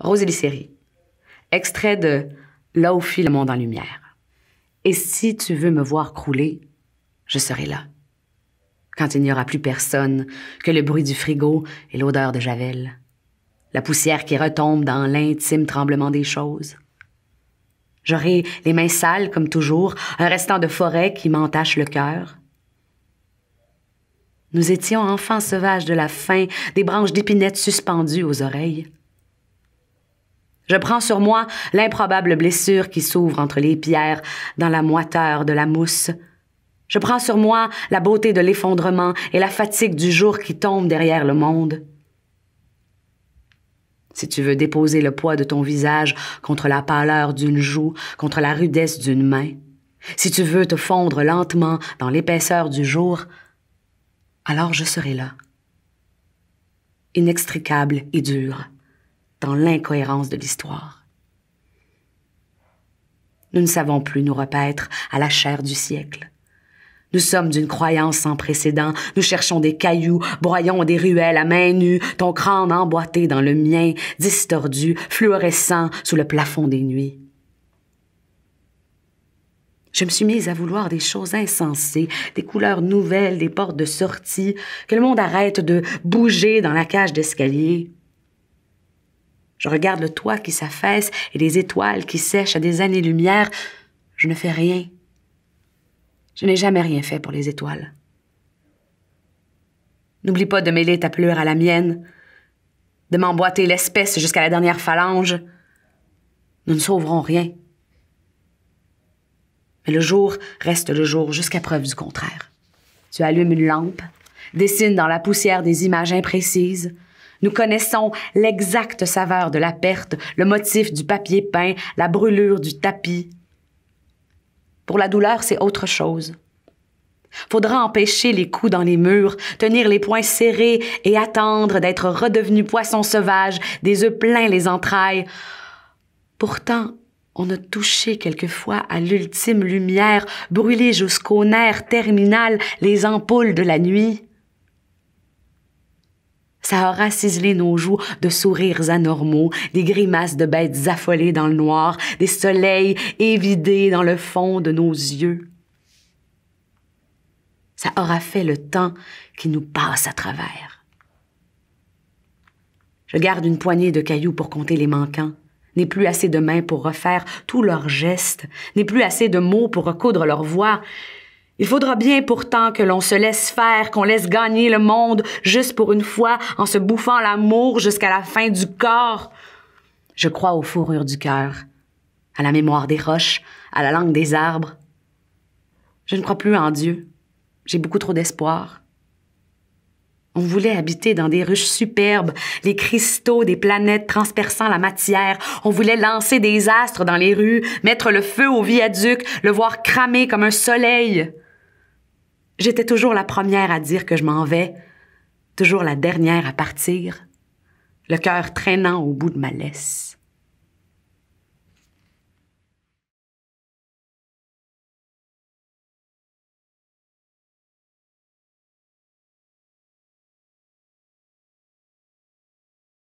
Rose Extrait de Là où fuit le monde en lumière. Et si tu veux me voir crouler, je serai là. Quand il n'y aura plus personne, que le bruit du frigo et l'odeur de Javel. La poussière qui retombe dans l'intime tremblement des choses. J'aurai les mains sales comme toujours, un restant de forêt qui m'entache le cœur. Nous étions enfants sauvages de la faim, des branches d'épinettes suspendues aux oreilles. Je prends sur moi l'improbable blessure qui s'ouvre entre les pierres dans la moiteur de la mousse. Je prends sur moi la beauté de l'effondrement et la fatigue du jour qui tombe derrière le monde. Si tu veux déposer le poids de ton visage contre la pâleur d'une joue, contre la rudesse d'une main, si tu veux te fondre lentement dans l'épaisseur du jour, alors je serai là, inextricable et dure dans l'incohérence de l'histoire. Nous ne savons plus nous repaître à la chair du siècle. Nous sommes d'une croyance sans précédent, nous cherchons des cailloux, broyons des ruelles à main nue, ton crâne emboîté dans le mien, distordu, fluorescent sous le plafond des nuits. Je me suis mise à vouloir des choses insensées, des couleurs nouvelles, des portes de sortie, que le monde arrête de bouger dans la cage d'escalier. Je regarde le toit qui s'affaisse et les étoiles qui sèchent à des années-lumière. Je ne fais rien. Je n'ai jamais rien fait pour les étoiles. N'oublie pas de mêler ta pleure à la mienne, de m'emboîter l'espèce jusqu'à la dernière phalange. Nous ne sauverons rien. Mais le jour reste le jour jusqu'à preuve du contraire. Tu allumes une lampe, dessines dans la poussière des images imprécises, nous connaissons l'exacte saveur de la perte, le motif du papier peint, la brûlure du tapis. Pour la douleur, c'est autre chose. Faudra empêcher les coups dans les murs, tenir les poings serrés et attendre d'être redevenu poisson sauvage, des œufs pleins les entrailles. Pourtant, on a touché quelquefois à l'ultime lumière, brûlé jusqu'au nerf terminal les ampoules de la nuit. Ça aura ciselé nos joues de sourires anormaux, des grimaces de bêtes affolées dans le noir, des soleils évidés dans le fond de nos yeux. Ça aura fait le temps qui nous passe à travers. Je garde une poignée de cailloux pour compter les manquants n'ai plus assez de mains pour refaire tous leurs gestes, n'ai plus assez de mots pour recoudre leur voix. Il faudra bien pourtant que l'on se laisse faire, qu'on laisse gagner le monde juste pour une fois en se bouffant l'amour jusqu'à la fin du corps. Je crois aux fourrures du cœur, à la mémoire des roches, à la langue des arbres. Je ne crois plus en Dieu. J'ai beaucoup trop d'espoir. On voulait habiter dans des ruches superbes, les cristaux des planètes transperçant la matière. On voulait lancer des astres dans les rues, mettre le feu au viaduc, le voir cramer comme un soleil. J'étais toujours la première à dire que je m'en vais, toujours la dernière à partir, le cœur traînant au bout de ma laisse.